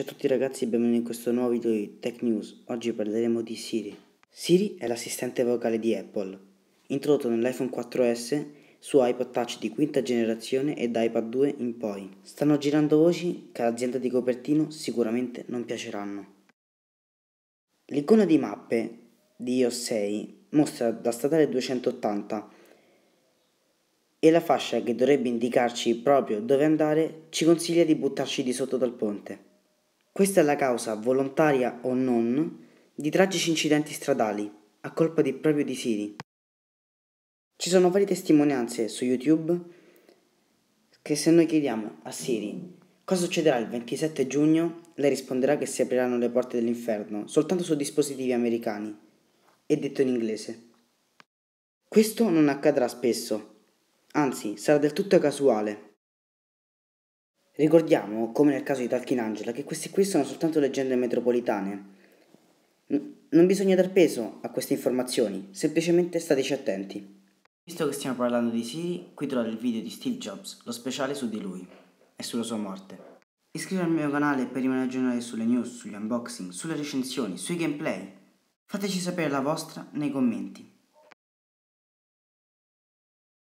Ciao a tutti ragazzi e benvenuti in questo nuovo video di Tech News. Oggi parleremo di Siri. Siri è l'assistente vocale di Apple, introdotto nell'iPhone 4S su iPod Touch di quinta generazione e da iPad 2 in poi. Stanno girando voci che all'azienda di Copertino sicuramente non piaceranno. L'icona di mappe di iOS 6 mostra la statale 280 e la fascia che dovrebbe indicarci proprio dove andare ci consiglia di buttarci di sotto dal ponte. Questa è la causa, volontaria o non, di tragici incidenti stradali, a colpa di proprio di Siri. Ci sono varie testimonianze su YouTube che se noi chiediamo a Siri cosa succederà il 27 giugno, lei risponderà che si apriranno le porte dell'inferno soltanto su dispositivi americani, e detto in inglese. Questo non accadrà spesso, anzi sarà del tutto casuale, Ricordiamo, come nel caso di Talking Angela, che queste qui sono soltanto leggende metropolitane. N- non bisogna dar peso a queste informazioni, semplicemente stateci attenti. Visto che stiamo parlando di Siri, qui trovo il video di Steve Jobs, lo speciale su di lui e sulla sua morte. Iscrivetevi al mio canale per rimanere aggiornati sulle news, sugli unboxing, sulle recensioni, sui gameplay. Fateci sapere la vostra nei commenti.